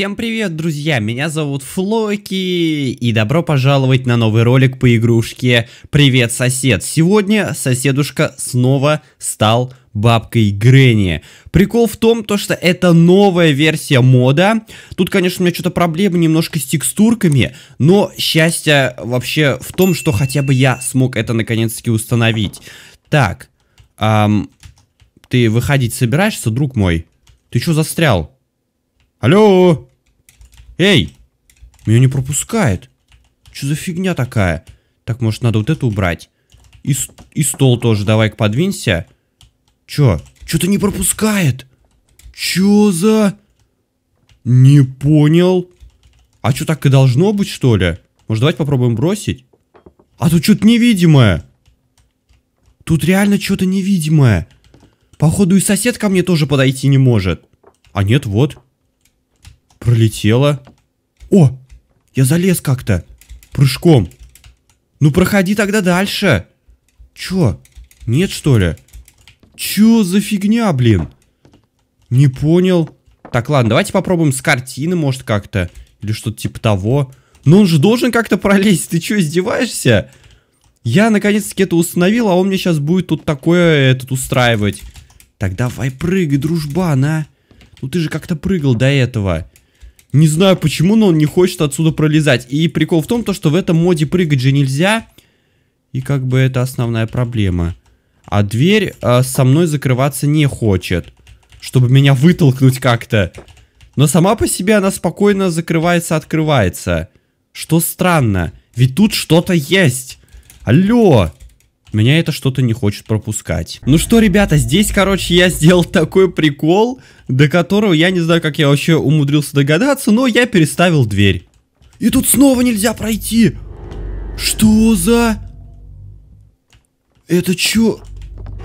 Всем привет, друзья! Меня зовут Флоки, и добро пожаловать на новый ролик по игрушке «Привет, сосед!». Сегодня соседушка снова стал бабкой Гренни. Прикол в том, то, что это новая версия мода. Тут, конечно, у меня что-то проблемы немножко с текстурками, но счастье вообще в том, что хотя бы я смог это наконец-таки установить. Так, эм, ты выходить собираешься, друг мой? Ты что застрял? Алло! Эй! Меня ну не пропускает. Что за фигня такая? Так, может, надо вот это убрать? И, и стол тоже давай-ка подвинься. Чё? Чё-то не пропускает. Чё за... Не понял. А чё, так и должно быть, что ли? Может, давайте попробуем бросить? А тут что-то невидимое. Тут реально что-то невидимое. Походу и сосед ко мне тоже подойти не может. А нет, вот. Пролетела. О, я залез как-то. Прыжком. Ну проходи тогда дальше. Чё? Нет что ли? Чё за фигня, блин? Не понял. Так, ладно, давайте попробуем с картины, может, как-то. Или что-то типа того. Но он же должен как-то пролезть. Ты чё, издеваешься? Я наконец-таки это установил, а он мне сейчас будет тут такое этот устраивать. Так давай прыгай, дружба, на. Ну ты же как-то прыгал до этого. Не знаю почему, но он не хочет отсюда пролезать. И прикол в том, то, что в этом моде прыгать же нельзя. И как бы это основная проблема. А дверь э, со мной закрываться не хочет. Чтобы меня вытолкнуть как-то. Но сама по себе она спокойно закрывается, открывается. Что странно. Ведь тут что-то есть. Алло. Меня это что-то не хочет пропускать. Ну что, ребята, здесь, короче, я сделал такой прикол, до которого я не знаю, как я вообще умудрился догадаться, но я переставил дверь. И тут снова нельзя пройти. Что за... Это чё?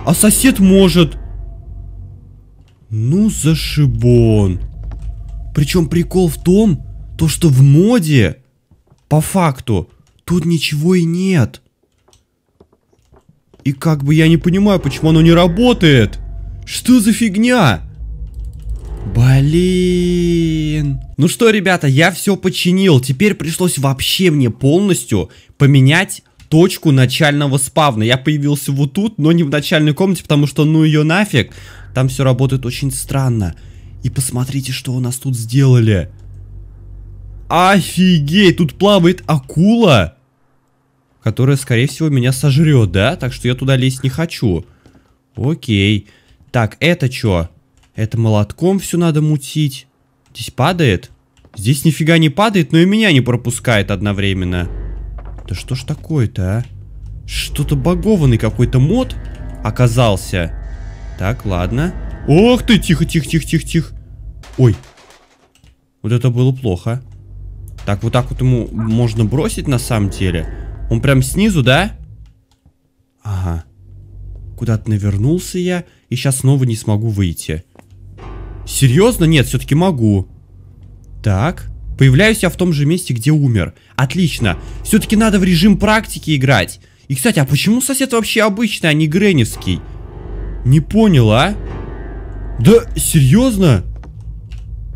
А сосед может. Ну, зашибон. Причем прикол в том, то что в моде, по факту, тут ничего и нет. И как бы я не понимаю, почему оно не работает. Что за фигня? Блин. Ну что, ребята, я все починил. Теперь пришлось вообще мне полностью поменять точку начального спавна. Я появился вот тут, но не в начальной комнате, потому что ну ее нафиг. Там все работает очень странно. И посмотрите, что у нас тут сделали. Офигеть, тут плавает акула которая, скорее всего, меня сожрет, да? Так что я туда лезть не хочу. Окей. Так, это что? Это молотком все надо мутить. Здесь падает? Здесь нифига не падает, но и меня не пропускает одновременно. Да что ж такое-то, а? Что-то багованный какой-то мод оказался. Так, ладно. Ох ты, тихо, тихо, тихо, тихо, тихо. Ой. Вот это было плохо. Так, вот так вот ему можно бросить на самом деле. Он прям снизу, да? Ага. Куда-то навернулся я, и сейчас снова не смогу выйти. Серьезно? Нет, все-таки могу. Так. Появляюсь я в том же месте, где умер. Отлично. Все-таки надо в режим практики играть. И, кстати, а почему сосед вообще обычный, а не Греневский? Не понял, а? Да, серьезно?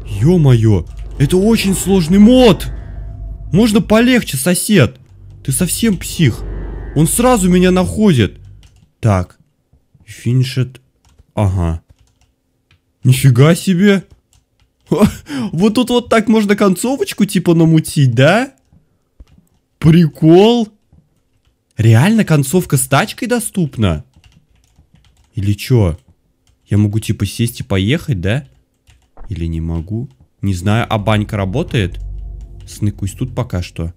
Ё-моё, это очень сложный мод! Можно полегче, сосед! Ты совсем псих. Он сразу меня находит. Так. Финишет. Ага. Нифига себе. Вот тут вот так можно концовочку типа намутить, да? Прикол. Реально концовка с тачкой доступна? Или чё? Я могу типа сесть и поехать, да? Или не могу? Не знаю, а банька работает? Сныкусь тут пока что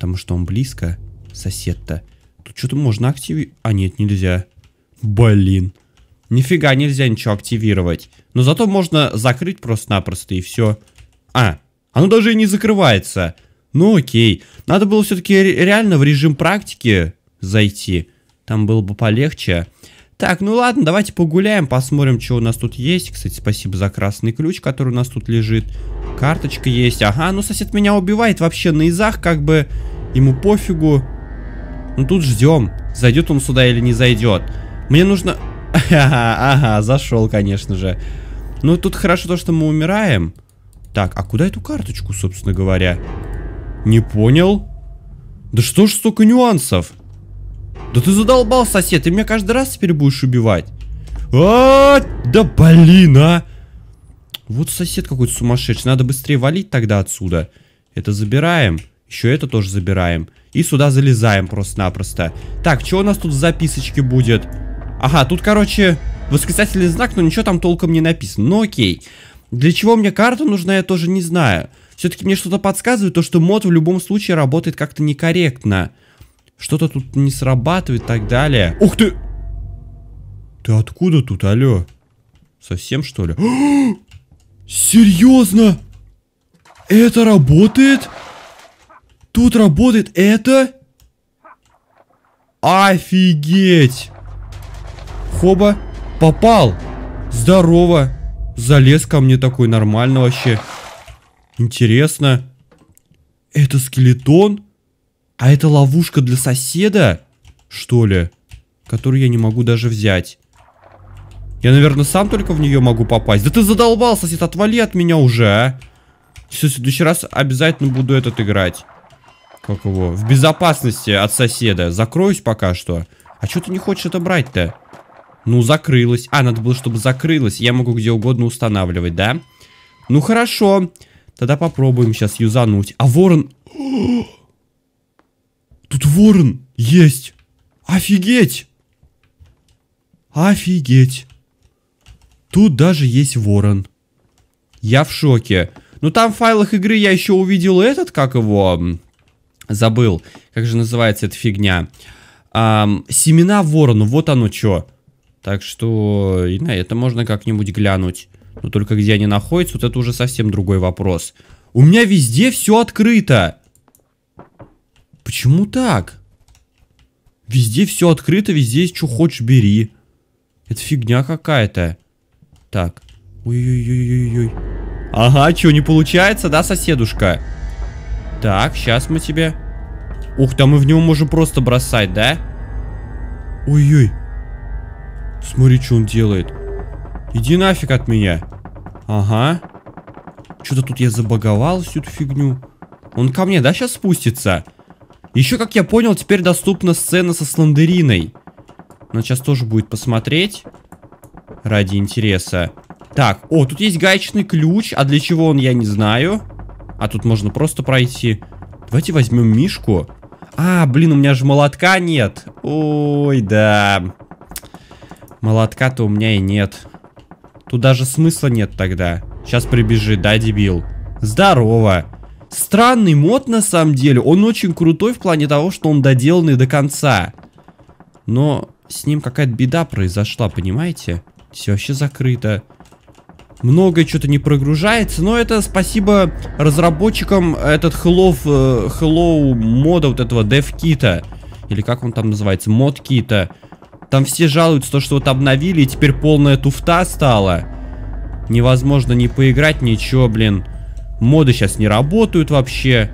потому что он близко. Сосед-то. Тут что-то можно активировать. А нет, нельзя. Блин. Нифига нельзя ничего активировать. Но зато можно закрыть просто-напросто и все. А, оно даже и не закрывается. Ну окей. Надо было все-таки реально в режим практики зайти. Там было бы полегче. Так, ну ладно, давайте погуляем, посмотрим, что у нас тут есть. Кстати, спасибо за красный ключ, который у нас тут лежит. Карточка есть. Ага, ну сосед меня убивает вообще на изах, как бы ему пофигу. Ну тут ждем, зайдет он сюда или не зайдет. Мне нужно... Ага, ага, зашел, конечно же. Ну тут хорошо то, что мы умираем. Так, а куда эту карточку, собственно говоря? Не понял. Да что ж столько нюансов? Да ты задолбал, сосед, ты меня каждый раз теперь будешь убивать. А, -а, -а да блин, а! Вот сосед какой-то сумасшедший, надо быстрее валить тогда отсюда. Это забираем, еще это тоже забираем. И сюда залезаем просто-напросто. Так, что у нас тут в записочке будет? Ага, тут, короче, восклицательный знак, но ничего там толком не написано. Ну окей. Для чего мне карта нужна, я тоже не знаю. Все-таки мне что-то подсказывает, то, что мод в любом случае работает как-то некорректно. Что-то тут не срабатывает и так далее. Ух ты! Ты откуда тут, алё? Совсем что ли? Серьезно? Это работает? Тут работает это? Офигеть! Хоба, попал! Здорово! Залез ко мне такой нормально вообще. Интересно. Это скелетон? А это ловушка для соседа? Что ли? Которую я не могу даже взять. Я, наверное, сам только в нее могу попасть. Да ты задолбал, сосед, отвали от меня уже, а! Все, в следующий раз обязательно буду этот играть. Как его? В безопасности от соседа. Закроюсь пока что. А что ты не хочешь это брать-то? Ну, закрылась. А, надо было, чтобы закрылась. Я могу где угодно устанавливать, да? Ну, хорошо. Тогда попробуем сейчас юзануть. А ворон... Тут ворон есть. Офигеть! Офигеть. Тут даже есть ворон. Я в шоке. Ну там в файлах игры я еще увидел этот, как его... Забыл, как же называется эта фигня. Эм, семена ворону, вот оно что. Так что и на это можно как-нибудь глянуть. Но только где они находятся, вот это уже совсем другой вопрос. У меня везде все открыто. Почему так? Везде все открыто, везде есть, что хочешь, бери. Это фигня какая-то. Так. Ой-ой-ой-ой-ой. Ага, что, не получается, да, соседушка? Так, сейчас мы тебе... Ух, там мы в него можем просто бросать, да? Ой-ой. Смотри, что он делает. Иди нафиг от меня. Ага. Что-то тут я забаговал всю эту фигню. Он ко мне, да, сейчас спустится? Еще, как я понял, теперь доступна сцена со Сландериной. Она сейчас тоже будет посмотреть. Ради интереса. Так, о, тут есть гаечный ключ. А для чего он, я не знаю. А тут можно просто пройти. Давайте возьмем мишку. А, блин, у меня же молотка нет. Ой, да. Молотка-то у меня и нет. Тут даже смысла нет тогда. Сейчас прибежит, да, дебил? Здорово. Странный мод на самом деле. Он очень крутой в плане того, что он доделанный до конца. Но с ним какая-то беда произошла, понимаете? Все вообще закрыто. Многое что-то не прогружается, но это спасибо разработчикам этот Hello, э, Hello мода вот этого DevKit. Или как он там называется? Мод кита. Там все жалуются, то, что вот обновили, и теперь полная туфта стала. Невозможно не поиграть, ничего, блин. Моды сейчас не работают вообще.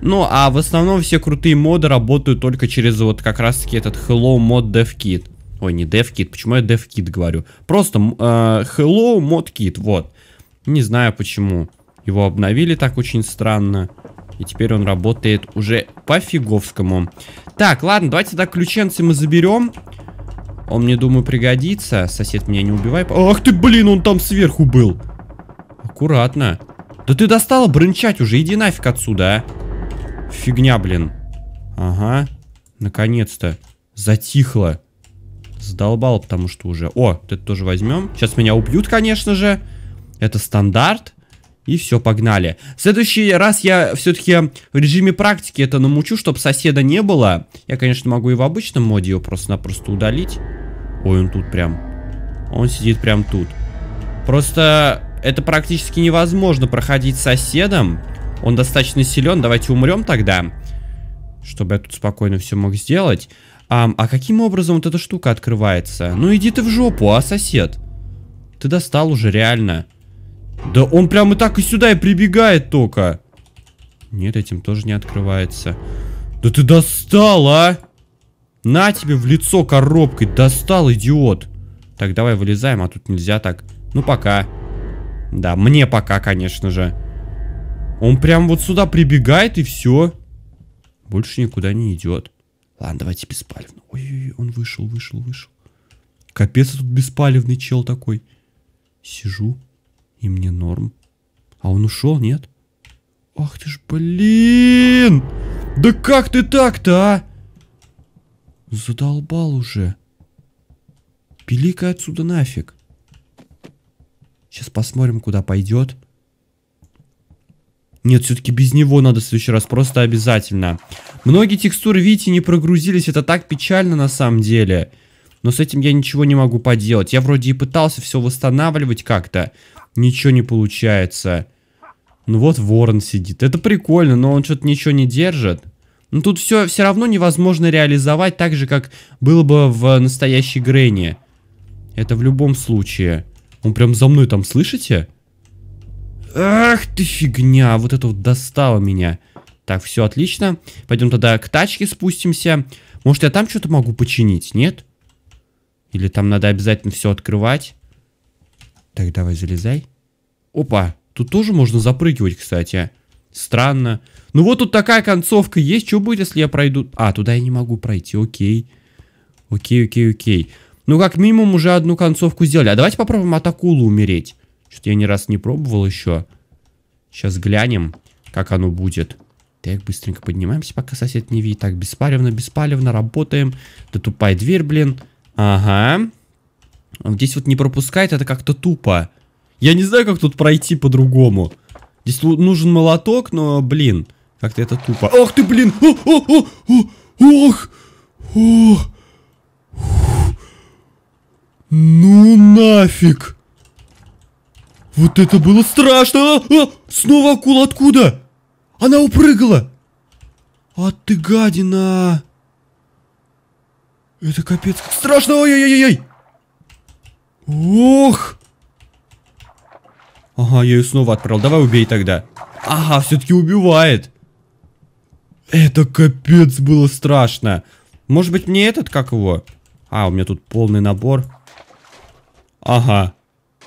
Ну, а в основном все крутые моды работают только через вот как раз-таки этот Hello Mod Devkit. Ой, не Devkit, почему я Devkit говорю? Просто э, Hello Mod Kit, вот. Не знаю почему. Его обновили так очень странно. И теперь он работает уже по-фиговскому. Так, ладно, давайте тогда ключенцы мы заберем. Он мне, думаю, пригодится. Сосед меня не убивай. Ах ты, блин, он там сверху был. Аккуратно. Да ты достала брынчать уже, иди нафиг отсюда, а. Фигня, блин. Ага. Наконец-то. Затихло. Задолбал, потому что уже... О, вот это тоже возьмем. Сейчас меня убьют, конечно же. Это стандарт. И все, погнали. В следующий раз я все-таки в режиме практики это намучу, чтобы соседа не было. Я, конечно, могу и в обычном моде его просто-напросто удалить. Ой, он тут прям. Он сидит прям тут. Просто это практически невозможно проходить соседом. Он достаточно силен. Давайте умрем тогда. Чтобы я тут спокойно все мог сделать. А, а каким образом вот эта штука открывается? Ну иди ты в жопу, а сосед? Ты достал уже, реально. Да он прямо так и сюда и прибегает только. Нет, этим тоже не открывается. Да ты достал, а! На тебе в лицо коробкой. Достал, идиот. Так, давай вылезаем, а тут нельзя так. Ну, пока. Пока. Да, мне пока, конечно же. Он прям вот сюда прибегает и все. Больше никуда не идет. Ладно, давайте беспалевно. Ой-ой-ой, он вышел, вышел, вышел. Капец, тут беспалевный чел такой. Сижу, и мне норм. А он ушел, нет? Ах ты ж, блин! Да как ты так-то, а? Задолбал уже. Пиликай отсюда нафиг. Сейчас посмотрим, куда пойдет. Нет, все-таки без него надо в следующий раз, просто обязательно. Многие текстуры, видите, не прогрузились, это так печально на самом деле. Но с этим я ничего не могу поделать. Я вроде и пытался все восстанавливать как-то, ничего не получается. Ну вот ворон сидит, это прикольно, но он что-то ничего не держит. Но ну тут все все равно невозможно реализовать так же, как было бы в настоящей Грэнни. Это в любом случае. Он прям за мной там, слышите? Ах ты фигня, вот это вот достало меня. Так, все отлично. Пойдем тогда к тачке спустимся. Может, я там что-то могу починить, нет? Или там надо обязательно все открывать? Так, давай, залезай. Опа, тут тоже можно запрыгивать, кстати. Странно. Ну вот тут такая концовка есть. Что будет, если я пройду? А, туда я не могу пройти, окей. Окей, окей, окей. Ну, как минимум, уже одну концовку сделали. А давайте попробуем от акулы умереть. Что-то я ни раз не пробовал еще. Сейчас глянем, как оно будет. Так, быстренько поднимаемся, пока сосед не видит. Так, беспалевно, беспалевно, работаем. Да тупая дверь, блин. Ага. Здесь вот не пропускает, это как-то тупо. Я не знаю, как тут пройти по-другому. Здесь нужен молоток, но, блин, как-то это тупо. Ох ты, блин! Ох! Ох! Ох! Ох! Ну нафиг! Вот это было страшно! А, а, снова акула откуда? Она упрыгала! А ты гадина! Это капец страшно! Ой-ой-ой-ой! Ох! Ага, я ее снова отправил. Давай убей тогда. Ага, все-таки убивает. Это капец было страшно. Может быть мне этот, как его? А, у меня тут полный набор. Ага.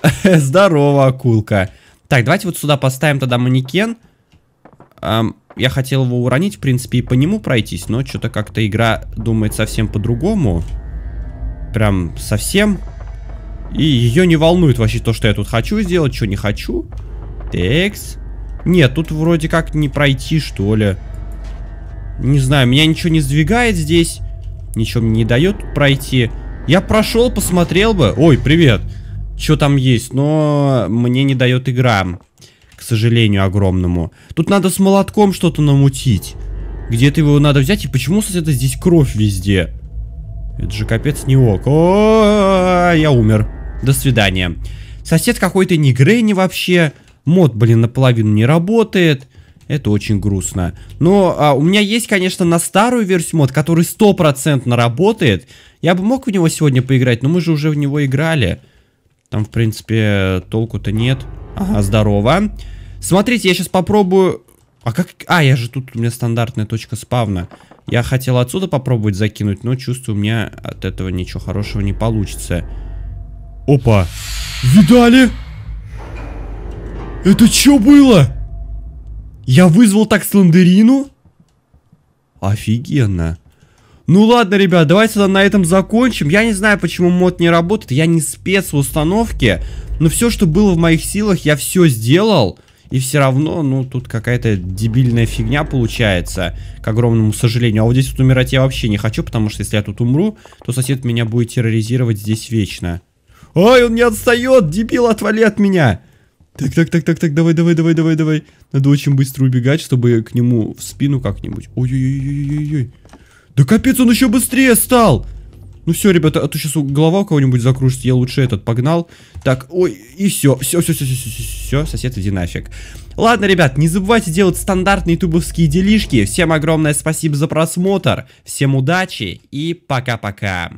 Здорово, акулка. Так, давайте вот сюда поставим тогда манекен. Эм, я хотел его уронить, в принципе, и по нему пройтись, но что-то как-то игра думает совсем по-другому. Прям совсем. И ее не волнует вообще то, что я тут хочу сделать, что не хочу. Текс. Нет, тут вроде как не пройти, что ли. Не знаю, меня ничего не сдвигает здесь. Ничего мне не дает пройти. Я прошел, посмотрел бы. Ой, привет. Что там есть? Но мне не дает игра. К сожалению, огромному. Тут надо с молотком что-то намутить. Где-то его надо взять. И почему, кстати, здесь кровь везде? Это же капец не ок. О, я умер. До свидания. Сосед какой-то не Грэнни вообще. Мод, блин, наполовину не работает. Это очень грустно. Но а, у меня есть, конечно, на старую версию мод, который стопроцентно работает. Я бы мог в него сегодня поиграть, но мы же уже в него играли. Там, в принципе, толку-то нет. Ага, здорово. Смотрите, я сейчас попробую... А как... А, я же тут, у меня стандартная точка спавна. Я хотел отсюда попробовать закинуть, но чувствую, у меня от этого ничего хорошего не получится. Опа! Видали? Это что было? Я вызвал так Слендерину? Офигенно. Ну ладно, ребят, давайте тогда на этом закончим. Я не знаю, почему мод не работает. Я не спец в установке. Но все, что было в моих силах, я все сделал. И все равно, ну, тут какая-то дебильная фигня получается, к огромному сожалению. А вот здесь вот умирать я вообще не хочу, потому что если я тут умру, то сосед меня будет терроризировать здесь вечно. Ой, он не отстает, дебил, отвали от меня. Так, так, так, так, так, давай, давай, давай, давай, давай. Надо очень быстро убегать, чтобы к нему в спину как-нибудь. Ой-ой-ой-ой-ой-ой. Да капец, он еще быстрее стал! Ну все, ребята, а то сейчас голова у кого-нибудь закружится, я лучше этот погнал. Так, ой, и все, все, все, все, все, все, все, сосед, иди нафиг. Ладно, ребят, не забывайте делать стандартные тубовские делишки. Всем огромное спасибо за просмотр, всем удачи и пока-пока.